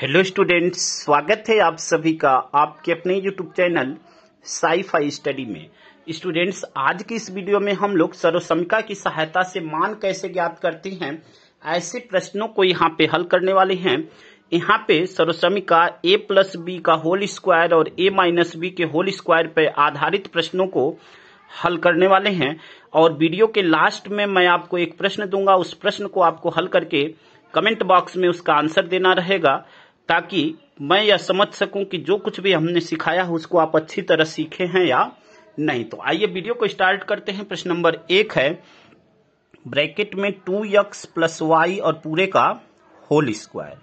hello students स्वागत है आप सभी का आपके अपने यूट्यूब चैनल साईफाई स्टडी में स्टूडेंट्स आज की इस वीडियो में हम लोग सर्वसमिका की सहायता से मान कैसे ज्ञात करते हैं ऐसे प्रश्नों को यहाँ पे हल करने वाले हैं यहाँ पे सर्वसमिका ए प्लस बी का होल स्क्वायर और ए माइनस बी के होल स्क्वायर पर आधारित प्रश्नों को हल करने वाले हैं और वीडियो के लास्ट में मैं आपको एक प्रश्न दूंगा उस प्रश्न को आपको हल करके कमेंट बॉक्स में उसका आंसर देना रहेगा ताकि मैं यह समझ सकूं कि जो कुछ भी हमने सिखाया है उसको आप अच्छी तरह सीखे हैं या नहीं तो आइए वीडियो को स्टार्ट करते हैं प्रश्न नंबर एक है ब्रैकेट में टू यक्स प्लस वाई और पूरे का होल स्क्वायर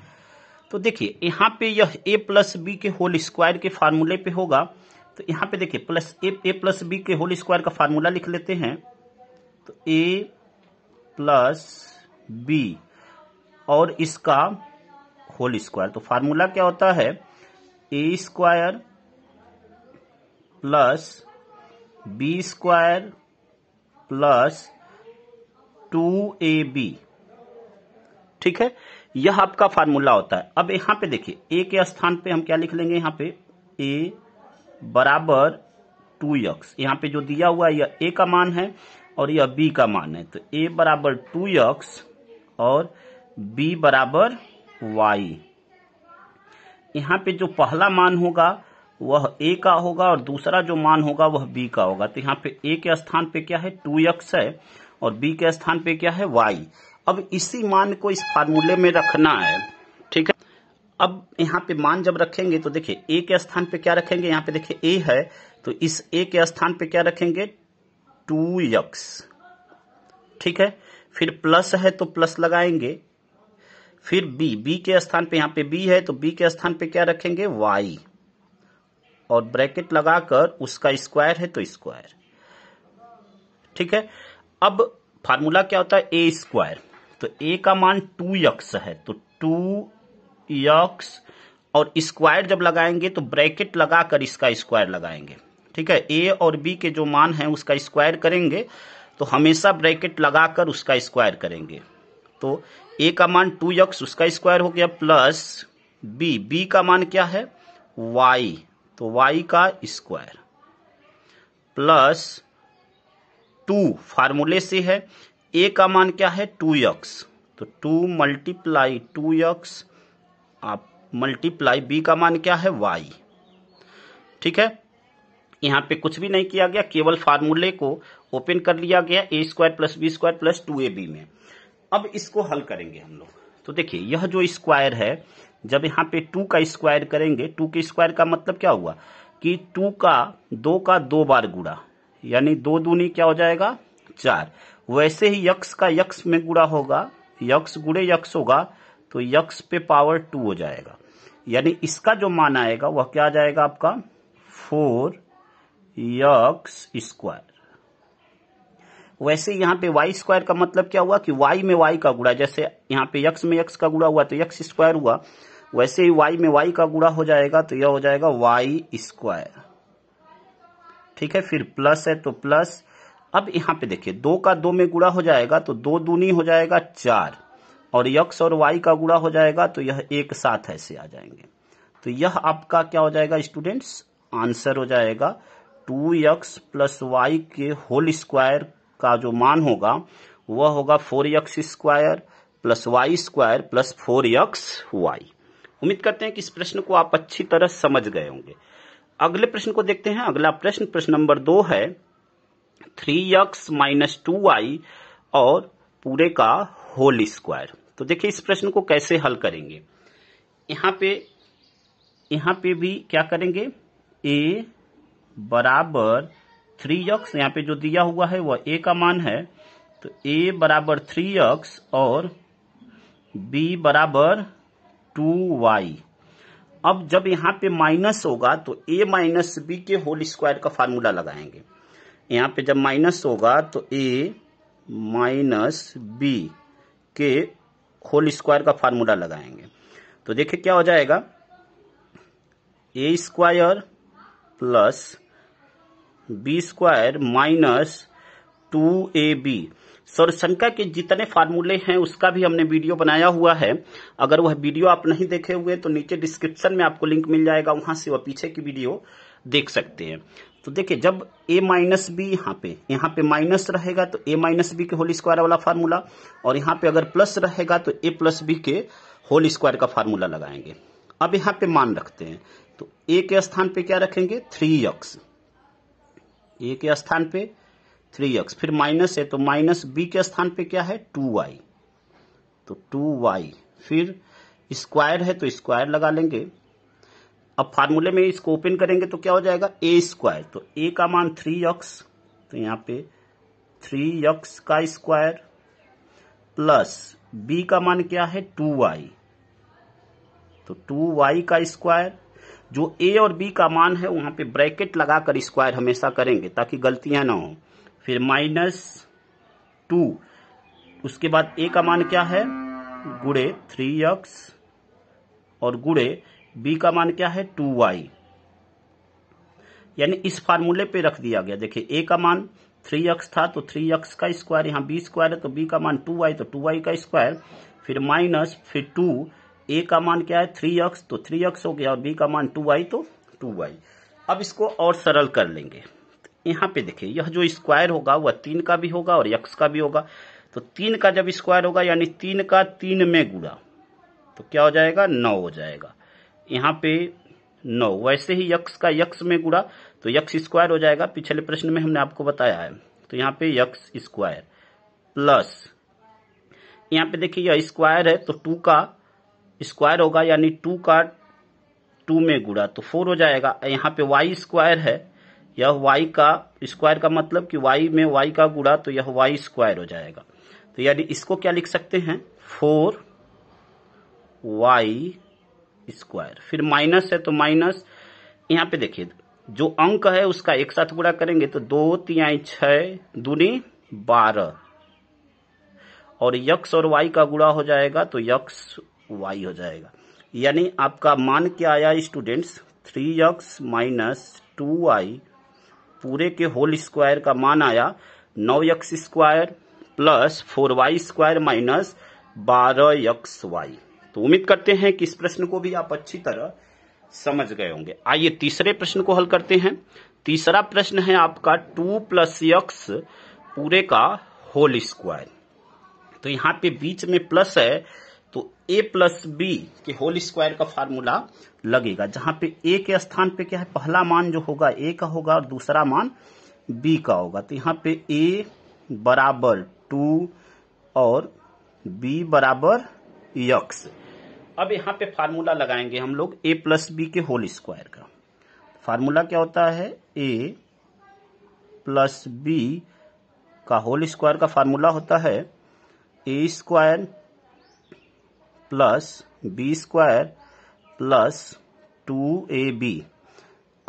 तो देखिए यहाँ पे यह ए प्लस बी के होल स्क्वायर के फार्मूले पे होगा तो यहाँ पे देखिए plus A A plus B के होल स्क्वायर का फार्मूला लिख लेते हैं तो ए प्लस बी और इसका होल स्क्वायर तो फार्मूला क्या होता है A square plus B square plus two A B ठीक है यह आपका फार्मूला होता है अब यहां पे देखिए ए के स्थान पे हम क्या लिख लेंगे यहां पे ए बराबर टू यक्स यहाँ पे जो दिया हुआ है यह ए का मान है और यह बी का मान है तो ए बराबर टू यक्स और बी बराबर वाई यहाँ पे जो पहला मान होगा वह ए का होगा और दूसरा जो मान होगा वह बी का होगा तो यहाँ पे ए के स्थान पे क्या है टू एक्स है और बी के स्थान पे क्या है वाई अब इसी मान को इस फार्मूले में रखना है ठीक है अब यहाँ पे मान जब रखेंगे तो देखिए ए के स्थान पे क्या रखेंगे यहाँ पे देखिए ए है तो इस ए के स्थान पे क्या रखेंगे टू यक्स ठीक है फिर प्लस है तो प्लस लगाएंगे फिर बी बी के स्थान पे यहां पे बी है तो बी के स्थान पे क्या रखेंगे वाई और ब्रैकेट लगाकर उसका स्क्वायर है तो स्क्वायर ठीक है अब फार्मूला क्या होता है ए स्क्वायर तो ए का मान टू यक्स है तो टू यक्स और स्क्वायर जब लगाएंगे तो ब्रैकेट लगाकर इसका स्क्वायर लगाएंगे ठीक है ए और बी के जो मान है उसका स्क्वायर करेंगे तो हमेशा ब्रैकेट लगाकर उसका स्क्वायर करेंगे तो ए का मान टू यक्स उसका स्क्वायर हो गया प्लस बी बी का मान क्या है वाई तो वाई का स्क्वायर प्लस टू फार्मूले से है ए का मान क्या है टू यक्स तो टू मल्टीप्लाई टू यक्स आप मल्टीप्लाई बी का मान क्या है वाई ठीक है यहां पे कुछ भी नहीं किया गया केवल फार्मूले को ओपन कर लिया गया A square plus B square plus two A B में अब इसको हल करेंगे हम लोग तो देखिए यह जो स्क्वायर है जब यहाँ पे टू का स्क्वायर करेंगे टू के स्क्वायर का मतलब क्या हुआ कि टू का दो का दो बार गुड़ा यानी दो दूनी क्या हो जाएगा चार वैसे ही यक्स का यक्स में गुड़ा होगा यक्स गुड़े यक्स होगा तो यक्स पे पावर टू हो जाएगा यानी इसका जो मान आएगा वह क्या आ जाएगा आपका फोर यक्स स्क्वायर वैसे यहाँ पे वाई स्क्वायर का मतलब क्या हुआ कि वाई में वाई का गुड़ा जैसे यहाँ पे यक्स में यक्स का गुड़ा हुआ तो यक्स स्क्वायर हुआ वैसे ही वाई में वाई का गुड़ा हो जाएगा तो यह हो जाएगा वाई स्क्वायर ठीक है फिर प्लस है तो प्लस अब यहाँ पे देखिए दो का दो में गुड़ा हो जाएगा तो दो दूनी हो जाएगा चार और यक्स और वाई का गुड़ा हो जाएगा तो यह एक साथ ऐसे आ जाएंगे तो यह आपका क्या हो जाएगा स्टूडेंट्स आंसर हो जाएगा टू यक्स प्लस वाई के होल स्क्वायर का जो मान होगा वह होगा four X square plus Y square plus four X Y उम्मीद करते हैं कि इस प्रश्न को आप अच्छी तरह समझ गए होंगे अगले प्रश्न को देखते हैं अगला प्रश्न प्रश्न नंबर दो है three X minus two Y और पूरे का होल स्क्वायर तो देखिए इस प्रश्न को कैसे हल करेंगे यहां पे यहां पे भी क्या करेंगे ए बराबर थ्री एक्स यहाँ पे जो दिया हुआ है वह ए का मान है तो ए बराबर थ्री एक्स और बी बराबर टू वाई अब जब यहाँ पे माइनस होगा तो ए माइनस बी के होल स्क्वायर का फार्मूला लगाएंगे यहाँ पे जब माइनस होगा तो ए माइनस बी के होल स्क्वायर का फार्मूला लगाएंगे तो देखिए क्या हो जाएगा A square plus B square minus two A B संख्या के जितने फार्मूले हैं उसका भी हमने वीडियो बनाया हुआ है अगर वह वीडियो आप नहीं देखे हुए तो नीचे डिस्क्रिप्शन में आपको लिंक मिल जाएगा वहां से वह पीछे की वीडियो देख सकते हैं तो देखिए जब a माइनस बी यहाँ पे यहाँ पे माइनस रहेगा तो a माइनस बी के होल स्क्वायर वाला फार्मूला और यहाँ पे अगर प्लस रहेगा तो a प्लस बी के होल स्क्वायर का फार्मूला लगाएंगे अब यहाँ पे मान रखते हैं तो a के स्थान पे क्या रखेंगे थ्री एक्स ए के स्थान पे थ्री एक्स फिर माइनस है तो माइनस बी के स्थान पे क्या है टू वाई तो टू वाई फिर स्क्वायर है तो स्क्वायर लगा लेंगे अब फार्मूले में इसको ओपन करेंगे तो क्या हो जाएगा ए स्क्वायर तो ए का मान थ्री एक्स तो यहाँ पे थ्री एक्स का स्क्वायर प्लस बी का मान क्या है टू वाई तो टू वाई का स्क्वायर जो ए और बी का मान है वहां पे ब्रैकेट लगाकर स्क्वायर हमेशा करेंगे ताकि गलतियां ना हो फिर माइनस टू उसके बाद ए का मान क्या है गुड़े थ्री एक्स और गुड़े बी का मान क्या है टू वाई यानी इस फार्मूले पे रख दिया गया देखिए ए का मान थ्री एक्स था तो थ्री एक्स का स्क्वायर यहां बी स्क्वायर है तो बी का मान टू वाई तो टू वाई का स्क्वायर फिर माइनस फिर टू ए का मान क्या है थ्री एक्स तो थ्री एक्स हो गया और बी का मान टू वाई तो टू वाई अब इसको और सरल कर लेंगे यहाँ पे देखिए यह जो स्क्वायर होगा वह तीन का भी होगा और यक्स का भी होगा तो तीन का जब स्क्वायर होगा यानी तीन का तीन में गुड़ा तो क्या हो जाएगा नौ हो जाएगा यहाँ पे नौ वैसे ही यक्स का यक्स में गुड़ा तो यक्स स्क्वायर हो जाएगा पिछले प्रश्न में हमने आपको बताया है तो यहाँ पे यक्स स्क्वायर प्लस यहाँ पे देखिए यह स्क्वायर है तो टू का स्क्वायर होगा यानी टू का टू में गुड़ा तो फोर हो जाएगा यहाँ पे वाई स्क्वायर है यह वाई का स्क्वायर का मतलब कि वाई में वाई का गुड़ा तो यह वाई स्क्वायर हो जाएगा तो यानी इसको क्या लिख सकते हैं फोर वाई स्क्वायर फिर माइनस है तो माइनस यहाँ पे देखिए जो अंक है उसका एक साथ गुड़ा करेंगे तो दो तिहाई छह दूनी बारह और यक्स और वाई का गुड़ा हो जाएगा तो यक्स वाई हो जाएगा यानी आपका मान क्या आया students three X minus two Y पूरे के होल स्क्वायर का मान आया नौ X square plus four Y square minus बारह एक्स वाई तो उम्मीद करते हैं कि इस प्रश्न को भी आप अच्छी तरह समझ गए होंगे आइए तीसरे प्रश्न को हल करते हैं तीसरा प्रश्न है आपका टू प्लस यक्स पूरे का होल स्क्वायर तो यहाँ पे बीच में प्लस है ए प्लस बी के होल स्क्वायर का फार्मूला लगेगा जहां पे ए के स्थान पे क्या है पहला मान जो होगा ए का होगा और दूसरा मान बी का होगा तो यहाँ पे ए बराबर टू और बी बराबर यक्स अब यहाँ पे फार्मूला लगाएंगे हम लोग ए प्लस बी के होल स्क्वायर का फार्मूला क्या होता है ए प्लस बी का होल स्क्वायर का फार्मूला होता है A square plus B square plus two A B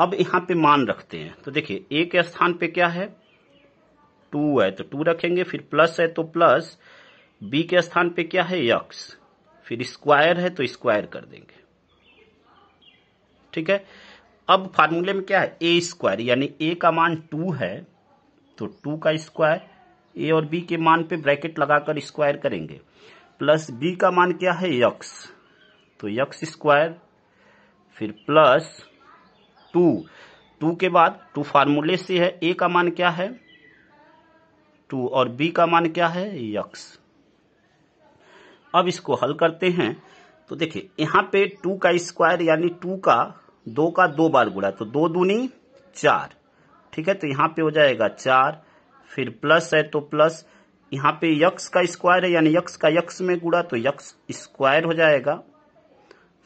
अब यहां पे मान रखते हैं तो देखिए ए के स्थान पे क्या है टू है तो टू रखेंगे फिर प्लस है तो प्लस बी के स्थान पे क्या है यक्स फिर स्क्वायर है तो स्क्वायर कर देंगे ठीक है अब फार्मूले में क्या है ए स्क्वायर यानी ए का मान टू है तो टू का स्क्वायर ए और बी के मान पे ब्रैकेट लगाकर स्क्वायर करेंगे प्लस बी का मान क्या है यक्स तो यक्स स्क्वायर फिर प्लस टू टू के बाद टू फार्मूले से है ए का मान क्या है टू और बी का मान क्या है यक्स अब इसको हल करते हैं तो देखिए यहां पे टू का स्क्वायर यानी टू का दो का दो बार गुड़ा तो दो दूनी चार ठीक है तो यहाँ पे हो जाएगा चार फिर प्लस है तो प्लस यहाँ पे यक्स का स्क्वायर है यानी यक्स का यक्स में गुड़ा तो यक्स स्क्वायर हो जाएगा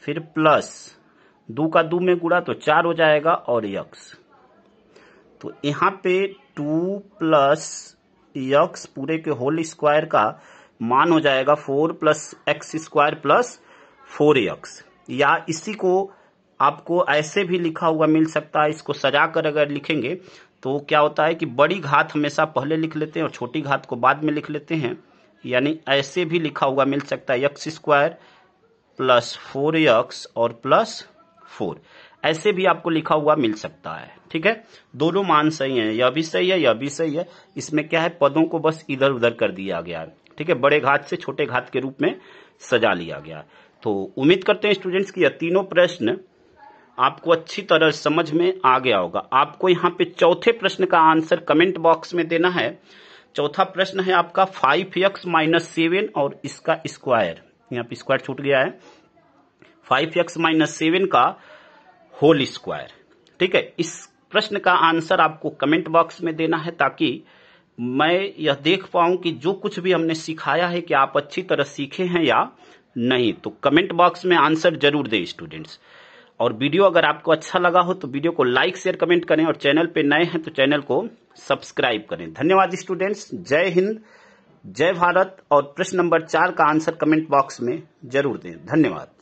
फिर प्लस दो का दो में गुड़ा तो चार हो जाएगा और यक्स तो यहाँ पे टू प्लस यक्स पूरे के होल स्क्वायर का मान हो जाएगा four plus X square plus four X या इसी को आपको ऐसे भी लिखा हुआ मिल सकता है इसको सजा कर अगर लिखेंगे तो क्या होता है कि बड़ी घात हमेशा पहले लिख लेते हैं और छोटी घात को बाद में लिख लेते हैं यानी ऐसे भी लिखा हुआ मिल सकता है X square plus four X और प्लस फोर ऐसे भी आपको लिखा हुआ मिल सकता है ठीक है दोनों मान सही हैं यह भी सही है यह भी सही है इसमें क्या है पदों को बस इधर उधर कर दिया गया है ठीक है बड़े घात से छोटे घात के रूप में सजा लिया गया तो उम्मीद करते हैं स्टूडेंट्स की यह तीनों प्रश्न आपको अच्छी तरह समझ में आ गया होगा आपको यहाँ पे चौथे प्रश्न का आंसर कमेंट बॉक्स में देना है चौथा प्रश्न है आपका फाइव एक्स माइनस सेवन और इसका स्क्वायर यहाँ पे स्क्वायर छूट गया है फाइव एक्स माइनस सेवन का होल स्क्वायर ठीक है इस प्रश्न का आंसर आपको कमेंट बॉक्स में देना है ताकि मैं यह देख पाऊं कि जो कुछ भी हमने सिखाया है कि आप अच्छी तरह सीखे हैं या नहीं तो कमेंट बॉक्स में आंसर जरूर दें स्टूडेंट्स और वीडियो अगर आपको अच्छा लगा हो तो वीडियो को लाइक शेयर कमेंट करें और चैनल पे नए हैं तो चैनल को सब्सक्राइब करें धन्यवाद स्टूडेंट्स जय हिंद जय भारत और प्रश्न नंबर चार का आंसर कमेंट बॉक्स में जरूर दें धन्यवाद